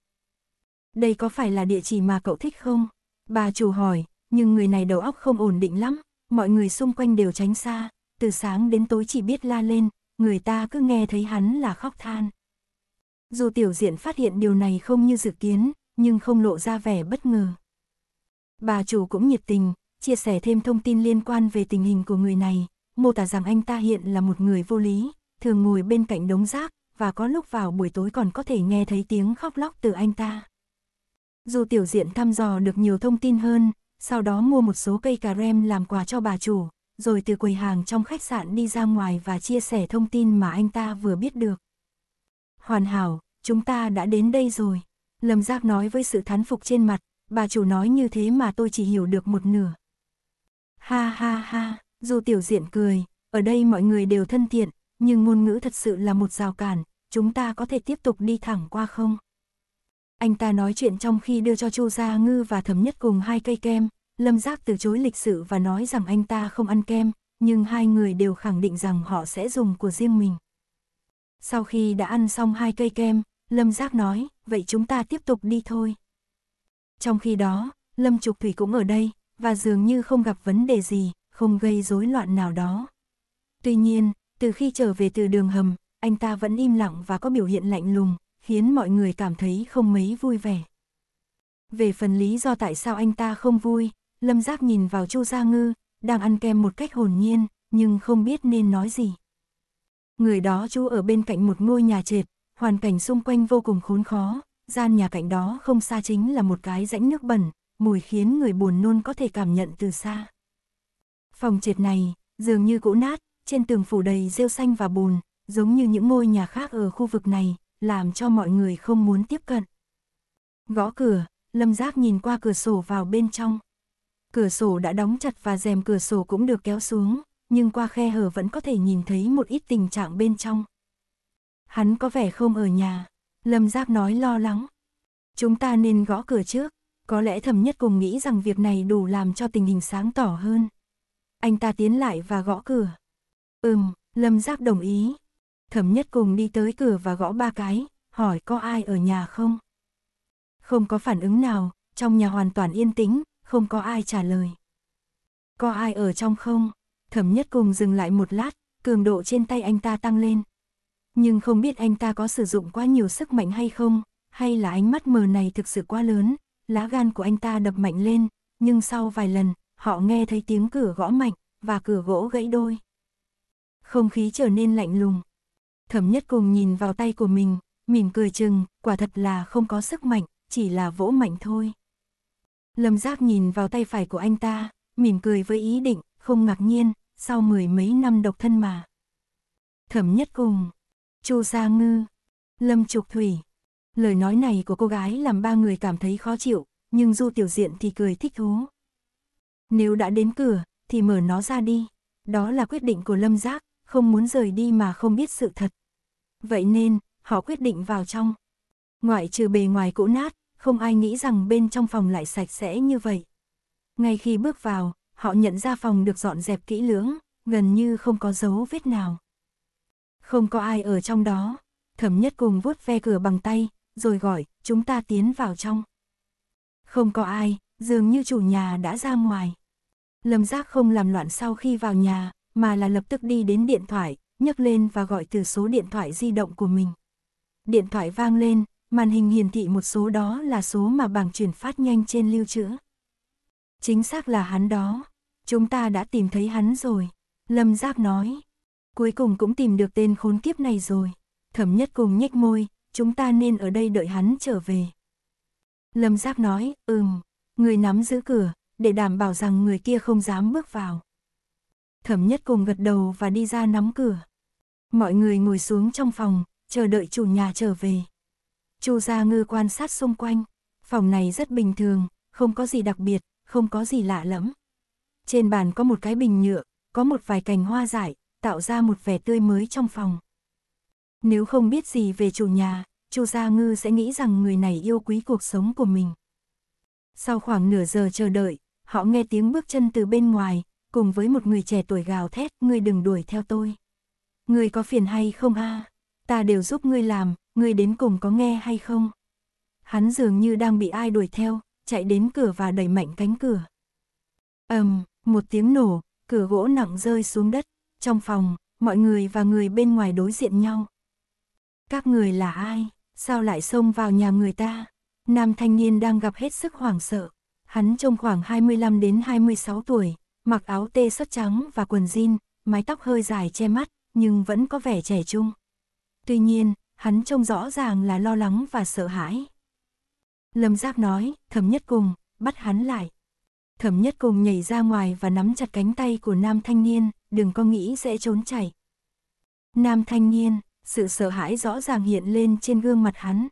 đây có phải là địa chỉ mà cậu thích không? Bà chủ hỏi, nhưng người này đầu óc không ổn định lắm, mọi người xung quanh đều tránh xa, từ sáng đến tối chỉ biết la lên, người ta cứ nghe thấy hắn là khóc than. Dù tiểu diện phát hiện điều này không như dự kiến, nhưng không lộ ra vẻ bất ngờ. Bà chủ cũng nhiệt tình, chia sẻ thêm thông tin liên quan về tình hình của người này, mô tả rằng anh ta hiện là một người vô lý, thường ngồi bên cạnh đống rác, và có lúc vào buổi tối còn có thể nghe thấy tiếng khóc lóc từ anh ta. Dù tiểu diện thăm dò được nhiều thông tin hơn, sau đó mua một số cây cà rem làm quà cho bà chủ, rồi từ quầy hàng trong khách sạn đi ra ngoài và chia sẻ thông tin mà anh ta vừa biết được. Hoàn hảo, chúng ta đã đến đây rồi. Lâm Giác nói với sự thán phục trên mặt, bà chủ nói như thế mà tôi chỉ hiểu được một nửa. Ha ha ha, dù tiểu diện cười, ở đây mọi người đều thân thiện, nhưng ngôn ngữ thật sự là một rào cản, chúng ta có thể tiếp tục đi thẳng qua không? Anh ta nói chuyện trong khi đưa cho Chu Gia Ngư và Thẩm Nhất cùng hai cây kem, Lâm Giác từ chối lịch sự và nói rằng anh ta không ăn kem, nhưng hai người đều khẳng định rằng họ sẽ dùng của riêng mình. Sau khi đã ăn xong hai cây kem, Lâm Giác nói, vậy chúng ta tiếp tục đi thôi. Trong khi đó, Lâm Trục Thủy cũng ở đây, và dường như không gặp vấn đề gì, không gây rối loạn nào đó. Tuy nhiên, từ khi trở về từ đường hầm, anh ta vẫn im lặng và có biểu hiện lạnh lùng, khiến mọi người cảm thấy không mấy vui vẻ. Về phần lý do tại sao anh ta không vui, Lâm Giác nhìn vào Chu Gia Ngư, đang ăn kem một cách hồn nhiên, nhưng không biết nên nói gì. Người đó chú ở bên cạnh một ngôi nhà trệt, hoàn cảnh xung quanh vô cùng khốn khó, gian nhà cạnh đó không xa chính là một cái rãnh nước bẩn, mùi khiến người buồn nôn có thể cảm nhận từ xa. Phòng trệt này, dường như cũ nát, trên tường phủ đầy rêu xanh và bùn, giống như những ngôi nhà khác ở khu vực này, làm cho mọi người không muốn tiếp cận. Gõ cửa, Lâm Giác nhìn qua cửa sổ vào bên trong. Cửa sổ đã đóng chặt và rèm cửa sổ cũng được kéo xuống, nhưng qua khe hở vẫn có thể nhìn thấy một ít tình trạng bên trong. Hắn có vẻ không ở nhà, Lâm Giác nói lo lắng. Chúng ta nên gõ cửa trước, có lẽ thầm nhất cùng nghĩ rằng việc này đủ làm cho tình hình sáng tỏ hơn. Anh ta tiến lại và gõ cửa. Ừm, Lâm Giác đồng ý, thẩm nhất cùng đi tới cửa và gõ ba cái, hỏi có ai ở nhà không? Không có phản ứng nào, trong nhà hoàn toàn yên tĩnh, không có ai trả lời. Có ai ở trong không? Thẩm nhất cùng dừng lại một lát, cường độ trên tay anh ta tăng lên. Nhưng không biết anh ta có sử dụng quá nhiều sức mạnh hay không, hay là ánh mắt mờ này thực sự quá lớn, lá gan của anh ta đập mạnh lên, nhưng sau vài lần, họ nghe thấy tiếng cửa gõ mạnh, và cửa gỗ gãy đôi. Không khí trở nên lạnh lùng, thẩm nhất cùng nhìn vào tay của mình, mỉm cười chừng, quả thật là không có sức mạnh, chỉ là vỗ mạnh thôi. Lâm Giác nhìn vào tay phải của anh ta, mỉm cười với ý định, không ngạc nhiên, sau mười mấy năm độc thân mà. Thẩm nhất cùng, Chu Sa Ngư, Lâm Trục Thủy. Lời nói này của cô gái làm ba người cảm thấy khó chịu, nhưng Du Tiểu Diện thì cười thích thú. Nếu đã đến cửa, thì mở nó ra đi. Đó là quyết định của Lâm Giác, không muốn rời đi mà không biết sự thật. Vậy nên, họ quyết định vào trong. Ngoại trừ bề ngoài cũ nát, không ai nghĩ rằng bên trong phòng lại sạch sẽ như vậy. Ngay khi bước vào, họ nhận ra phòng được dọn dẹp kỹ lưỡng, gần như không có dấu vết nào. Không có ai ở trong đó, thẩm nhất cùng vuốt ve cửa bằng tay, rồi gọi, chúng ta tiến vào trong. Không có ai, dường như chủ nhà đã ra ngoài. Lâm giác không làm loạn sau khi vào nhà, mà là lập tức đi đến điện thoại, nhấc lên và gọi từ số điện thoại di động của mình. Điện thoại vang lên, màn hình hiển thị một số đó là số mà bảng chuyển phát nhanh trên lưu trữ. Chính xác là hắn đó, chúng ta đã tìm thấy hắn rồi, Lâm Giác nói. Cuối cùng cũng tìm được tên khốn kiếp này rồi, thẩm nhất cùng nhếch môi, chúng ta nên ở đây đợi hắn trở về. Lâm Giác nói, ừm, người nắm giữ cửa, để đảm bảo rằng người kia không dám bước vào. Thẩm nhất cùng gật đầu và đi ra nắm cửa. Mọi người ngồi xuống trong phòng, chờ đợi chủ nhà trở về. Chu Gia Ngư quan sát xung quanh, phòng này rất bình thường, không có gì đặc biệt, không có gì lạ lẫm. Trên bàn có một cái bình nhựa, có một vài cành hoa dại, tạo ra một vẻ tươi mới trong phòng. Nếu không biết gì về chủ nhà, Chu Gia Ngư sẽ nghĩ rằng người này yêu quý cuộc sống của mình. Sau khoảng nửa giờ chờ đợi, họ nghe tiếng bước chân từ bên ngoài, cùng với một người trẻ tuổi gào thét, ngươi đừng đuổi theo tôi. Ngươi có phiền hay không a? Ta đều giúp ngươi làm, ngươi đến cùng có nghe hay không? Hắn dường như đang bị ai đuổi theo, chạy đến cửa và đẩy mạnh cánh cửa. ầm, um, một tiếng nổ, cửa gỗ nặng rơi xuống đất, trong phòng, mọi người và người bên ngoài đối diện nhau. Các người là ai? Sao lại xông vào nhà người ta? Nam thanh niên đang gặp hết sức hoảng sợ. Hắn trông khoảng 25 đến 26 tuổi, mặc áo tê sất trắng và quần jean, mái tóc hơi dài che mắt, nhưng vẫn có vẻ trẻ trung. Tuy nhiên, hắn trông rõ ràng là lo lắng và sợ hãi. Lâm Giác nói, thẩm nhất cùng, bắt hắn lại. Thẩm nhất cùng nhảy ra ngoài và nắm chặt cánh tay của nam thanh niên, đừng có nghĩ sẽ trốn chạy. Nam thanh niên, sự sợ hãi rõ ràng hiện lên trên gương mặt hắn.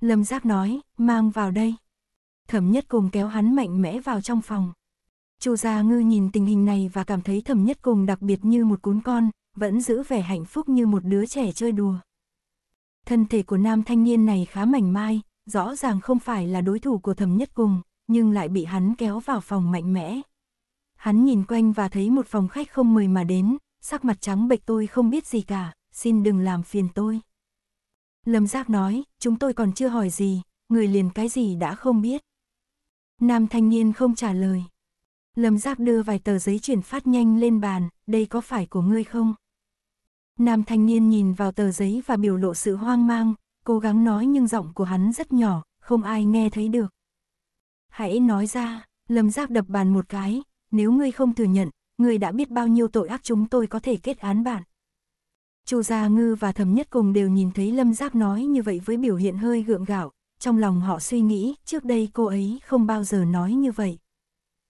Lâm Giác nói, mang vào đây. Thẩm nhất cùng kéo hắn mạnh mẽ vào trong phòng. Chu Gia Ngư nhìn tình hình này và cảm thấy thẩm nhất cùng đặc biệt như một cún con, vẫn giữ vẻ hạnh phúc như một đứa trẻ chơi đùa. Thân thể của nam thanh niên này khá mảnh mai, rõ ràng không phải là đối thủ của thẩm nhất cùng, nhưng lại bị hắn kéo vào phòng mạnh mẽ. Hắn nhìn quanh và thấy một phòng khách không mời mà đến, sắc mặt trắng bệch tôi không biết gì cả, xin đừng làm phiền tôi. Lâm Giác nói, chúng tôi còn chưa hỏi gì, người liền cái gì đã không biết. Nam thanh niên không trả lời. Lâm Giác đưa vài tờ giấy chuyển phát nhanh lên bàn, đây có phải của ngươi không? Nam thanh niên nhìn vào tờ giấy và biểu lộ sự hoang mang, cố gắng nói nhưng giọng của hắn rất nhỏ, không ai nghe thấy được. Hãy nói ra, Lâm Giáp đập bàn một cái, nếu ngươi không thừa nhận, ngươi đã biết bao nhiêu tội ác chúng tôi có thể kết án bạn. Chu Gia Ngư và Thẩm Nhất Cùng đều nhìn thấy Lâm Giáp nói như vậy với biểu hiện hơi gượng gạo, trong lòng họ suy nghĩ trước đây cô ấy không bao giờ nói như vậy.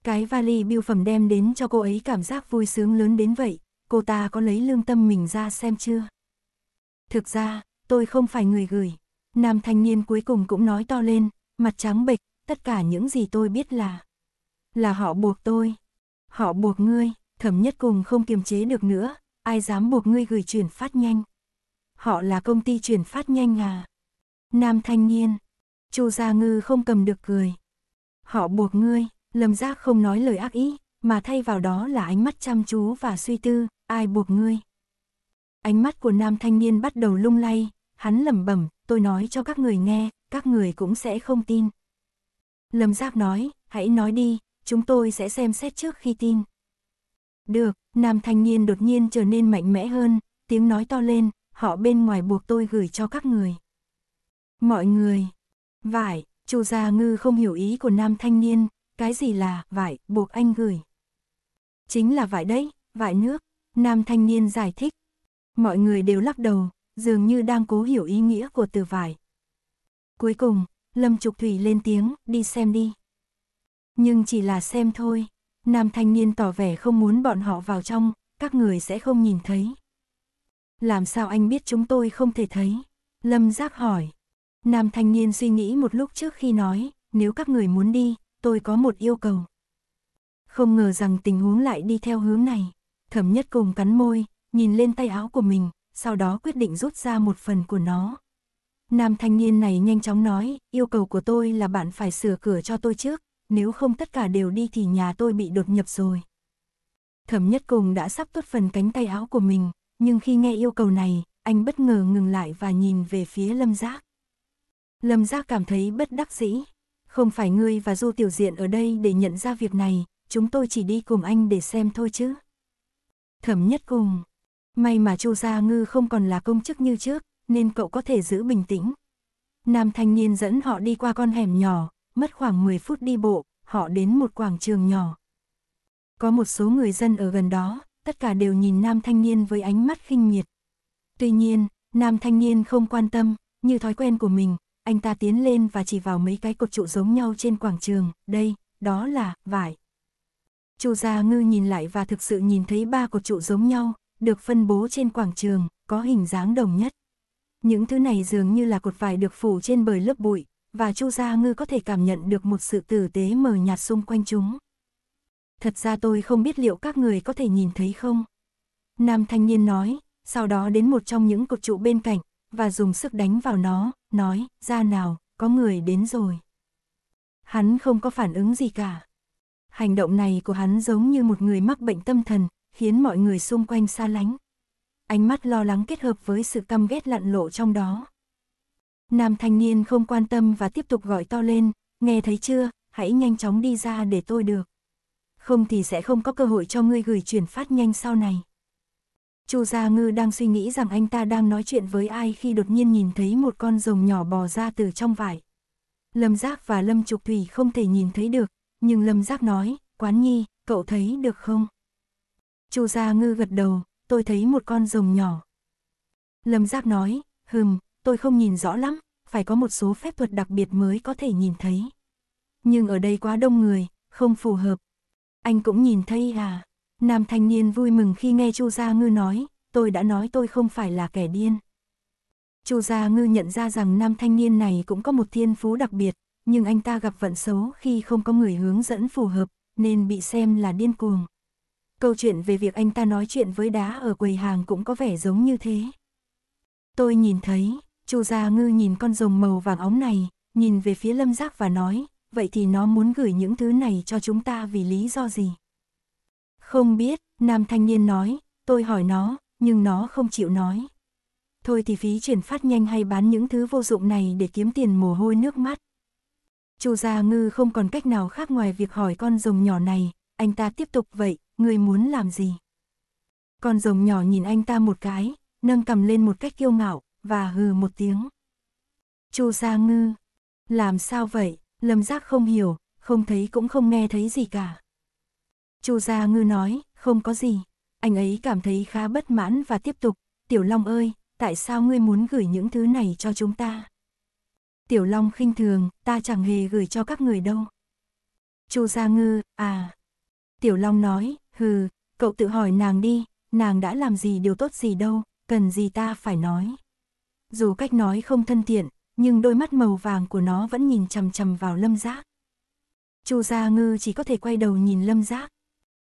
Cái vali biêu phẩm đem đến cho cô ấy cảm giác vui sướng lớn đến vậy, cô ta có lấy lương tâm mình ra xem chưa? Thực ra, tôi không phải người gửi. Nam thanh niên cuối cùng cũng nói to lên, mặt trắng bệch, tất cả những gì tôi biết là... Là họ buộc tôi. Họ buộc ngươi, thẩm nhất cùng không kiềm chế được nữa, ai dám buộc ngươi gửi chuyển phát nhanh. Họ là công ty chuyển phát nhanh à? Nam thanh niên. Chu Gia Ngư không cầm được cười. Họ buộc ngươi, Lâm Giác không nói lời ác ý, mà thay vào đó là ánh mắt chăm chú và suy tư, ai buộc ngươi. Ánh mắt của nam thanh niên bắt đầu lung lay, hắn lẩm bẩm, tôi nói cho các người nghe, các người cũng sẽ không tin. Lâm Giác nói, hãy nói đi, chúng tôi sẽ xem xét trước khi tin. Được, nam thanh niên đột nhiên trở nên mạnh mẽ hơn, tiếng nói to lên, họ bên ngoài buộc tôi gửi cho các người. Mọi người, vải, chu gia ngư không hiểu ý của nam thanh niên, cái gì là vải buộc anh gửi. Chính là vải đấy, vải nước, nam thanh niên giải thích. Mọi người đều lắc đầu, dường như đang cố hiểu ý nghĩa của từ vải. Cuối cùng, Lâm Trục Thủy lên tiếng, đi xem đi. Nhưng chỉ là xem thôi, nam thanh niên tỏ vẻ không muốn bọn họ vào trong, các người sẽ không nhìn thấy. Làm sao anh biết chúng tôi không thể thấy? Lâm Giác hỏi. Nam thanh niên suy nghĩ một lúc trước khi nói, nếu các người muốn đi, tôi có một yêu cầu không ngờ rằng tình huống lại đi theo hướng này. Thẩm nhất cùng cắn môi, nhìn lên tay áo của mình, sau đó quyết định rút ra một phần của nó. Nam thanh niên này nhanh chóng nói, yêu cầu của tôi là bạn phải sửa cửa cho tôi trước, nếu không tất cả đều đi thì nhà tôi bị đột nhập rồi. Thẩm nhất cùng đã sắp tuốt phần cánh tay áo của mình, nhưng khi nghe yêu cầu này, anh bất ngờ ngừng lại và nhìn về phía lâm giác. Lâm giác cảm thấy bất đắc dĩ, không phải ngươi và Du Tiểu Diện ở đây để nhận ra việc này, chúng tôi chỉ đi cùng anh để xem thôi chứ. Thẩm nhất cùng, may mà Chu Gia Ngư không còn là công chức như trước, nên cậu có thể giữ bình tĩnh. Nam thanh niên dẫn họ đi qua con hẻm nhỏ, mất khoảng 10 phút đi bộ, họ đến một quảng trường nhỏ. Có một số người dân ở gần đó, tất cả đều nhìn nam thanh niên với ánh mắt khinh miệt. Tuy nhiên, nam thanh niên không quan tâm, như thói quen của mình, anh ta tiến lên và chỉ vào mấy cái cột trụ giống nhau trên quảng trường, đây, đó là, vải. Chu Gia Ngư nhìn lại và thực sự nhìn thấy ba cột trụ giống nhau, được phân bố trên quảng trường, có hình dáng đồng nhất. Những thứ này dường như là cột vải được phủ trên bởi lớp bụi, và Chu Gia Ngư có thể cảm nhận được một sự tử tế mờ nhạt xung quanh chúng. Thật ra tôi không biết liệu các người có thể nhìn thấy không. Nam thanh niên nói, sau đó đến một trong những cột trụ bên cạnh, và dùng sức đánh vào nó, nói, ra nào, có người đến rồi. Hắn không có phản ứng gì cả. Hành động này của hắn giống như một người mắc bệnh tâm thần, khiến mọi người xung quanh xa lánh. Ánh mắt lo lắng kết hợp với sự căm ghét lặn lộ trong đó. Nam thanh niên không quan tâm và tiếp tục gọi to lên, nghe thấy chưa, hãy nhanh chóng đi ra để tôi được. Không thì sẽ không có cơ hội cho ngươi gửi chuyển phát nhanh sau này. Chu Gia Ngư đang suy nghĩ rằng anh ta đang nói chuyện với ai khi đột nhiên nhìn thấy một con rồng nhỏ bò ra từ trong vải. Lâm Giác và Lâm Trục Thủy không thể nhìn thấy được, nhưng Lâm Giác nói, quán nhi, cậu thấy được không? Chu Gia Ngư gật đầu, tôi thấy một con rồng nhỏ. Lâm Giác nói, hừm, tôi không nhìn rõ lắm, phải có một số phép thuật đặc biệt mới có thể nhìn thấy. Nhưng ở đây quá đông người, không phù hợp. Anh cũng nhìn thấy à? Nam thanh niên vui mừng khi nghe Chu Gia Ngư nói, tôi đã nói tôi không phải là kẻ điên. Chu Gia Ngư nhận ra rằng nam thanh niên này cũng có một thiên phú đặc biệt, nhưng anh ta gặp vận xấu khi không có người hướng dẫn phù hợp, nên bị xem là điên cuồng. Câu chuyện về việc anh ta nói chuyện với đá ở quầy hàng cũng có vẻ giống như thế. Tôi nhìn thấy, Chu Gia Ngư nhìn con rồng màu vàng óng này, nhìn về phía Lâm Giác và nói, vậy thì nó muốn gửi những thứ này cho chúng ta vì lý do gì? Không biết, nam thanh niên nói, tôi hỏi nó, nhưng nó không chịu nói. Thôi thì phí chuyển phát nhanh hay bán những thứ vô dụng này để kiếm tiền mồ hôi nước mắt. Chu Gia Ngư không còn cách nào khác ngoài việc hỏi con rồng nhỏ này, anh ta tiếp tục vậy, Ngươi muốn làm gì? Con rồng nhỏ nhìn anh ta một cái, nâng cầm lên một cách kiêu ngạo, và hừ một tiếng. Chu Gia Ngư, làm sao vậy? Lâm Giác không hiểu, không thấy cũng không nghe thấy gì cả. Chu Gia Ngư nói, không có gì. Anh ấy cảm thấy khá bất mãn và tiếp tục, Tiểu Long ơi, tại sao ngươi muốn gửi những thứ này cho chúng ta? Tiểu Long khinh thường, ta chẳng hề gửi cho các người đâu. Chu Gia Ngư, à. Tiểu Long nói, hừ, cậu tự hỏi nàng đi, nàng đã làm gì điều tốt gì đâu, cần gì ta phải nói. Dù cách nói không thân thiện, nhưng đôi mắt màu vàng của nó vẫn nhìn chằm chằm vào Lâm Giác. Chu Gia Ngư chỉ có thể quay đầu nhìn Lâm Giác.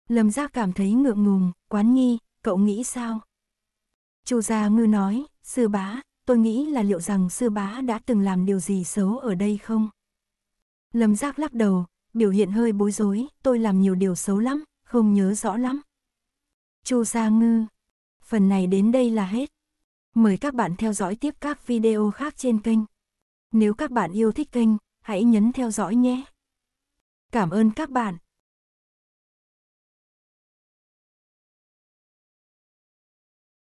Lâm Giác cảm thấy ngượng ngùng, quán nghi, cậu nghĩ sao? Chu Gia Ngư nói, sư bá, tôi nghĩ là liệu rằng sư bá đã từng làm điều gì xấu ở đây không? Lâm giác lắc đầu, biểu hiện hơi bối rối, tôi làm nhiều điều xấu lắm, không nhớ rõ lắm. Chu Sa Ngư Phần này đến đây là hết. Mời các bạn theo dõi tiếp các video khác trên kênh. Nếu các bạn yêu thích kênh, hãy nhấn theo dõi nhé. Cảm ơn các bạn.